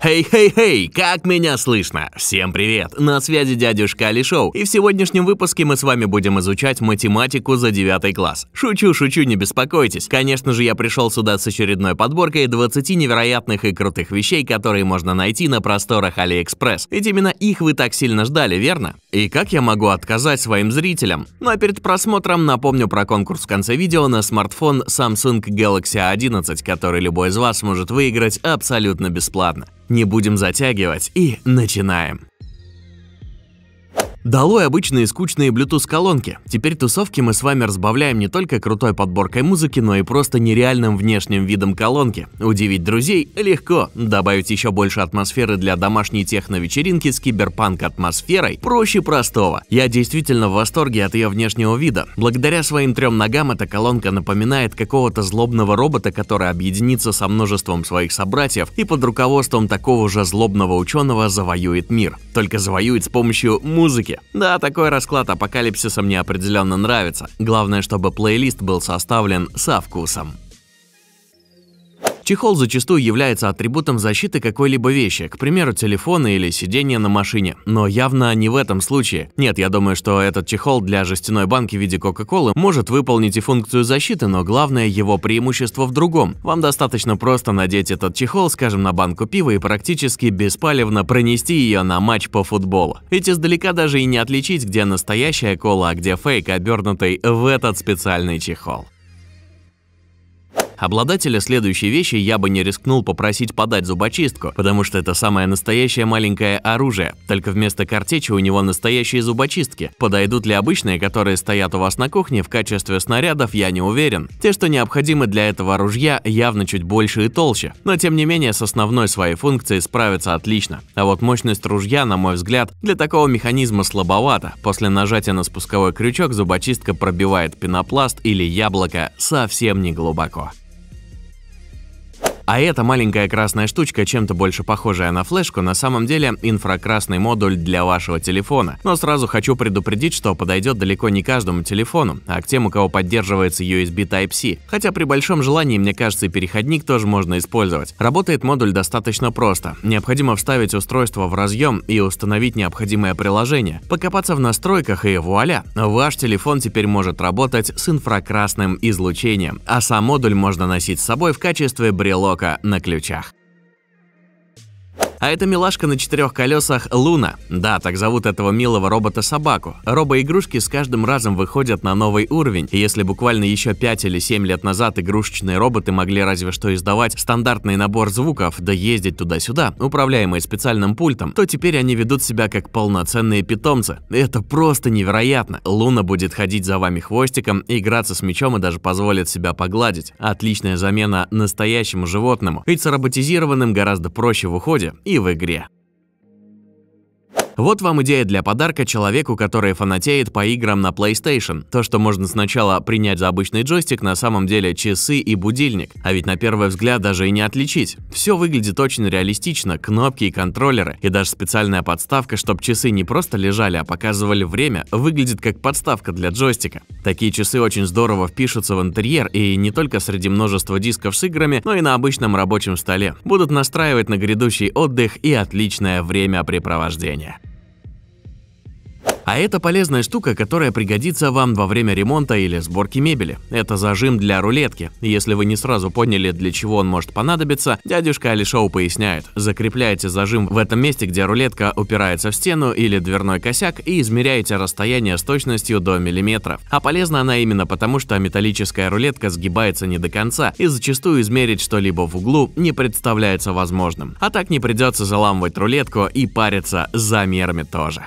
Хей-хей-хей, hey, hey, hey, как меня слышно? Всем привет, на связи дядюшка Али Шоу, и в сегодняшнем выпуске мы с вами будем изучать математику за 9 класс. Шучу, шучу, не беспокойтесь. Конечно же, я пришел сюда с очередной подборкой 20 невероятных и крутых вещей, которые можно найти на просторах Алиэкспресс. Ведь именно их вы так сильно ждали, верно? И как я могу отказать своим зрителям? Ну а перед просмотром напомню про конкурс в конце видео на смартфон Samsung Galaxy A11, который любой из вас может выиграть абсолютно бесплатно. Не будем затягивать и начинаем. Долой обычные скучные Bluetooth-колонки. Теперь тусовки мы с вами разбавляем не только крутой подборкой музыки, но и просто нереальным внешним видом колонки. Удивить друзей легко. Добавить еще больше атмосферы для домашней техно-вечеринки с киберпанк-атмосферой проще простого. Я действительно в восторге от ее внешнего вида. Благодаря своим трем ногам эта колонка напоминает какого-то злобного робота, который объединится со множеством своих собратьев и под руководством такого же злобного ученого завоюет мир. Только завоюет с помощью музыки музыки. Да, такой расклад апокалипсиса мне определенно нравится. Главное, чтобы плейлист был составлен со вкусом. Чехол зачастую является атрибутом защиты какой-либо вещи, к примеру, телефона или сидения на машине. Но явно не в этом случае. Нет, я думаю, что этот чехол для жестяной банки в виде Кока-Колы может выполнить и функцию защиты, но главное его преимущество в другом. Вам достаточно просто надеть этот чехол, скажем, на банку пива и практически беспалевно пронести ее на матч по футболу. Ведь издалека даже и не отличить, где настоящая кола, а где фейк, обернутый в этот специальный чехол. Обладателя следующей вещи я бы не рискнул попросить подать зубочистку, потому что это самое настоящее маленькое оружие. Только вместо картечи у него настоящие зубочистки. Подойдут ли обычные, которые стоят у вас на кухне, в качестве снарядов я не уверен. Те, что необходимы для этого ружья, явно чуть больше и толще. Но тем не менее, с основной своей функцией справится отлично. А вот мощность ружья, на мой взгляд, для такого механизма слабовата. После нажатия на спусковой крючок зубочистка пробивает пенопласт или яблоко совсем не глубоко. А эта маленькая красная штучка, чем-то больше похожая на флешку, на самом деле инфракрасный модуль для вашего телефона. Но сразу хочу предупредить, что подойдет далеко не каждому телефону, а к тем, у кого поддерживается USB Type-C. Хотя при большом желании, мне кажется, и переходник тоже можно использовать. Работает модуль достаточно просто. Необходимо вставить устройство в разъем и установить необходимое приложение. Покопаться в настройках и вуаля! Ваш телефон теперь может работать с инфракрасным излучением, а сам модуль можно носить с собой в качестве брелок потока на ключах. А это милашка на четырех колесах Луна. Да, так зовут этого милого робота-собаку. Робо-игрушки с каждым разом выходят на новый уровень, и если буквально еще 5 или 7 лет назад игрушечные роботы могли разве что издавать стандартный набор звуков, да ездить туда-сюда, управляемые специальным пультом, то теперь они ведут себя как полноценные питомцы. Это просто невероятно. Луна будет ходить за вами хвостиком, играться с мечом и даже позволит себя погладить. Отличная замена настоящему животному, ведь с роботизированным гораздо проще в уходе, и в игре. Вот вам идея для подарка человеку, который фанатеет по играм на PlayStation. То, что можно сначала принять за обычный джойстик, на самом деле часы и будильник. А ведь на первый взгляд даже и не отличить. Все выглядит очень реалистично, кнопки и контроллеры, и даже специальная подставка, чтобы часы не просто лежали, а показывали время, выглядит как подставка для джойстика. Такие часы очень здорово впишутся в интерьер и не только среди множества дисков с играми, но и на обычном рабочем столе. Будут настраивать на грядущий отдых и отличное времяпрепровождение. А это полезная штука, которая пригодится вам во время ремонта или сборки мебели. Это зажим для рулетки. Если вы не сразу поняли, для чего он может понадобиться, дядюшка Алишоу поясняет. Закрепляйте зажим в этом месте, где рулетка упирается в стену или дверной косяк и измеряете расстояние с точностью до миллиметров. А полезна она именно потому, что металлическая рулетка сгибается не до конца и зачастую измерить что-либо в углу не представляется возможным. А так не придется заламывать рулетку и париться с замерами тоже.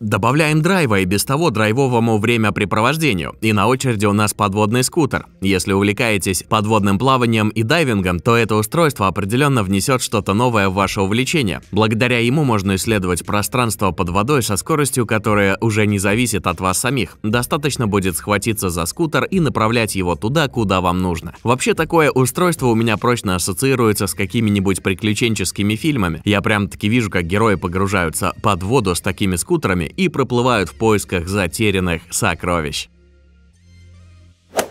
Добавляем драйва и без того драйвовому времяпрепровождению. И на очереди у нас подводный скутер. Если увлекаетесь подводным плаванием и дайвингом, то это устройство определенно внесет что-то новое в ваше увлечение. Благодаря ему можно исследовать пространство под водой со скоростью, которая уже не зависит от вас самих. Достаточно будет схватиться за скутер и направлять его туда, куда вам нужно. Вообще такое устройство у меня прочно ассоциируется с какими-нибудь приключенческими фильмами. Я прям-таки вижу, как герои погружаются под воду с такими скутерами и проплывают в поисках затерянных сокровищ.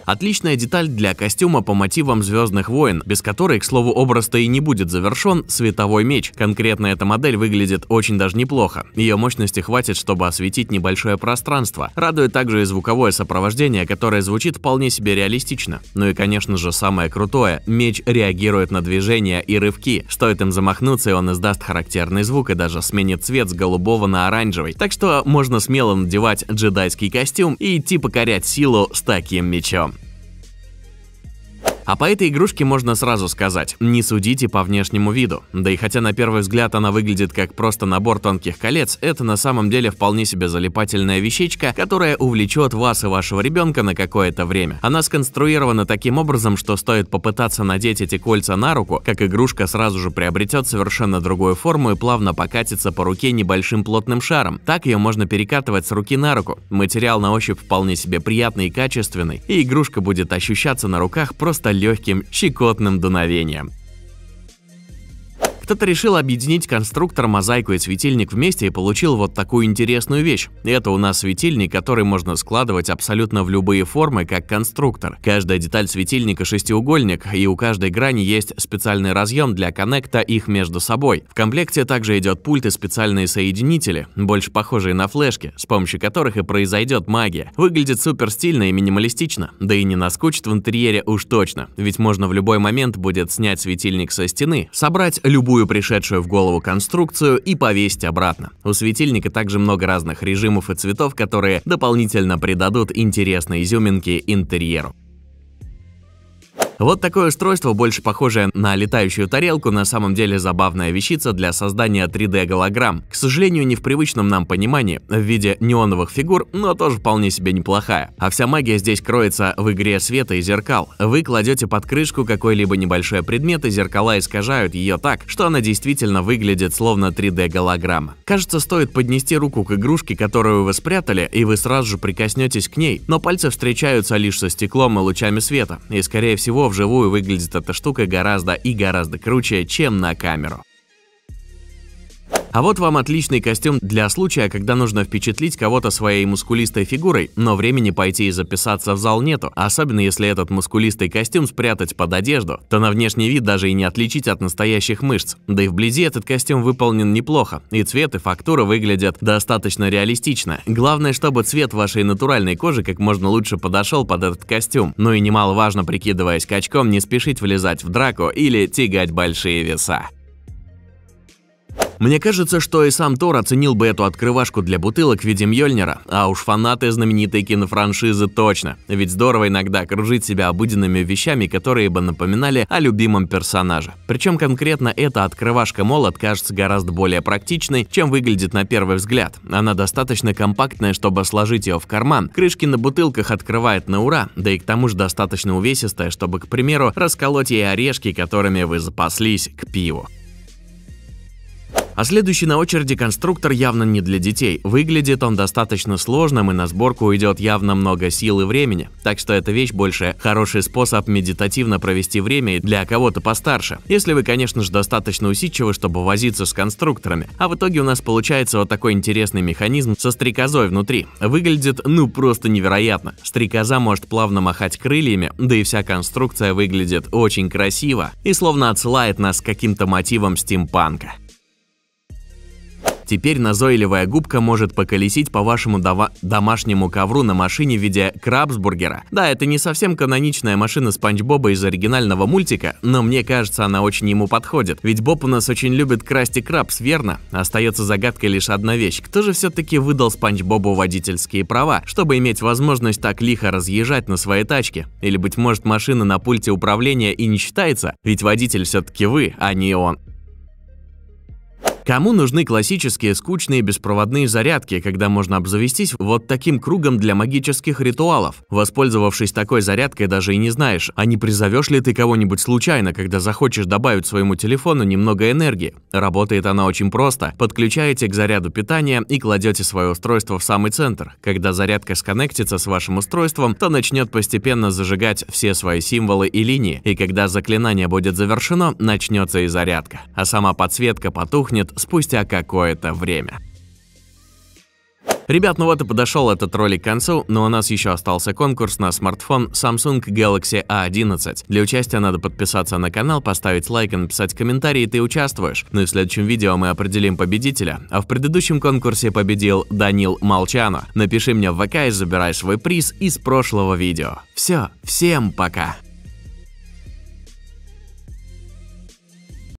Отличная деталь для костюма по мотивам «Звездных войн», без которой, к слову, образ-то и не будет завершен, световой меч. Конкретно эта модель выглядит очень даже неплохо. Ее мощности хватит, чтобы осветить небольшое пространство. Радует также и звуковое сопровождение, которое звучит вполне себе реалистично. Ну и, конечно же, самое крутое – меч реагирует на движения и рывки. Стоит им замахнуться, и он издаст характерный звук и даже сменит цвет с голубого на оранжевый. Так что можно смело надевать джедайский костюм и идти покорять силу с таким мечом. А по этой игрушке можно сразу сказать, не судите по внешнему виду. Да и хотя на первый взгляд она выглядит как просто набор тонких колец, это на самом деле вполне себе залипательная вещичка, которая увлечет вас и вашего ребенка на какое-то время. Она сконструирована таким образом, что стоит попытаться надеть эти кольца на руку, как игрушка сразу же приобретет совершенно другую форму и плавно покатится по руке небольшим плотным шаром. Так ее можно перекатывать с руки на руку. Материал на ощупь вполне себе приятный и качественный, и игрушка будет ощущаться на руках просто легким щекотным дуновением. Кто-то решил объединить конструктор, мозаику и светильник вместе и получил вот такую интересную вещь. Это у нас светильник, который можно складывать абсолютно в любые формы, как конструктор. Каждая деталь светильника шестиугольник, и у каждой грани есть специальный разъем для коннекта их между собой. В комплекте также идет пульт и специальные соединители, больше похожие на флешки, с помощью которых и произойдет магия. Выглядит супер стильно и минималистично, да и не наскучит в интерьере уж точно, ведь можно в любой момент будет снять светильник со стены, собрать любую любую пришедшую в голову конструкцию и повесить обратно. У светильника также много разных режимов и цветов, которые дополнительно придадут интересные изюминки интерьеру. Вот такое устройство, больше похожее на летающую тарелку, на самом деле забавная вещица для создания 3D-голограмм. К сожалению, не в привычном нам понимании, в виде неоновых фигур, но тоже вполне себе неплохая. А вся магия здесь кроется в игре света и зеркал. Вы кладете под крышку какой-либо небольшой предмет, и зеркала искажают ее так, что она действительно выглядит словно 3D-голограмма. Кажется, стоит поднести руку к игрушке, которую вы спрятали, и вы сразу же прикоснетесь к ней, но пальцы встречаются лишь со стеклом и лучами света, и скорее всего вживую выглядит эта штука гораздо и гораздо круче, чем на камеру. А вот вам отличный костюм для случая, когда нужно впечатлить кого-то своей мускулистой фигурой, но времени пойти и записаться в зал нету, особенно если этот мускулистый костюм спрятать под одежду, то на внешний вид даже и не отличить от настоящих мышц. Да и вблизи этот костюм выполнен неплохо, и цвет и фактура выглядят достаточно реалистично. Главное, чтобы цвет вашей натуральной кожи как можно лучше подошел под этот костюм. Ну и немаловажно, прикидываясь качком, не спешить влезать в драку или тягать большие веса. Мне кажется, что и сам Тор оценил бы эту открывашку для бутылок в виде Мьёльнира, а уж фанаты знаменитой кинофраншизы точно. Ведь здорово иногда окружить себя обыденными вещами, которые бы напоминали о любимом персонаже. Причем конкретно эта открывашка-молот кажется гораздо более практичной, чем выглядит на первый взгляд. Она достаточно компактная, чтобы сложить ее в карман, крышки на бутылках открывает на ура, да и к тому же достаточно увесистая, чтобы, к примеру, расколоть ей орешки, которыми вы запаслись, к пиву. А следующий на очереди конструктор явно не для детей. Выглядит он достаточно сложным и на сборку уйдет явно много сил и времени. Так что эта вещь больше хороший способ медитативно провести время для кого-то постарше. Если вы, конечно же, достаточно усидчивы, чтобы возиться с конструкторами. А в итоге у нас получается вот такой интересный механизм со стрекозой внутри. Выглядит ну просто невероятно. Стрекоза может плавно махать крыльями, да и вся конструкция выглядит очень красиво и словно отсылает нас к каким-то мотивам стимпанка. Теперь назойливая губка может поколесить по вашему домашнему ковру на машине в виде крабсбургера. Да, это не совсем каноничная машина Спанч Боба из оригинального мультика, но мне кажется, она очень ему подходит. Ведь Боб у нас очень любит красть и крабс, верно? Остается загадкой лишь одна вещь. Кто же все-таки выдал Спанч Бобу водительские права, чтобы иметь возможность так лихо разъезжать на своей тачке? Или, быть может, машина на пульте управления и не считается? Ведь водитель все-таки вы, а не он. Кому нужны классические скучные беспроводные зарядки, когда можно обзавестись вот таким кругом для магических ритуалов? Воспользовавшись такой зарядкой, даже и не знаешь, а не призовешь ли ты кого-нибудь случайно, когда захочешь добавить своему телефону немного энергии? Работает она очень просто. Подключаете к заряду питания и кладете свое устройство в самый центр. Когда зарядка сконнектится с вашим устройством, то начнет постепенно зажигать все свои символы и линии, и когда заклинание будет завершено, начнется и зарядка. А сама подсветка потухнет, спустя какое-то время. Ребят, ну вот и подошел этот ролик к концу, но у нас еще остался конкурс на смартфон Samsung Galaxy A11. Для участия надо подписаться на канал, поставить лайк и написать комментарий, и ты участвуешь. Ну и в следующем видео мы определим победителя. А в предыдущем конкурсе победил Данил Молчано. Напиши мне в ВК и забирай свой приз из прошлого видео. Все, всем пока!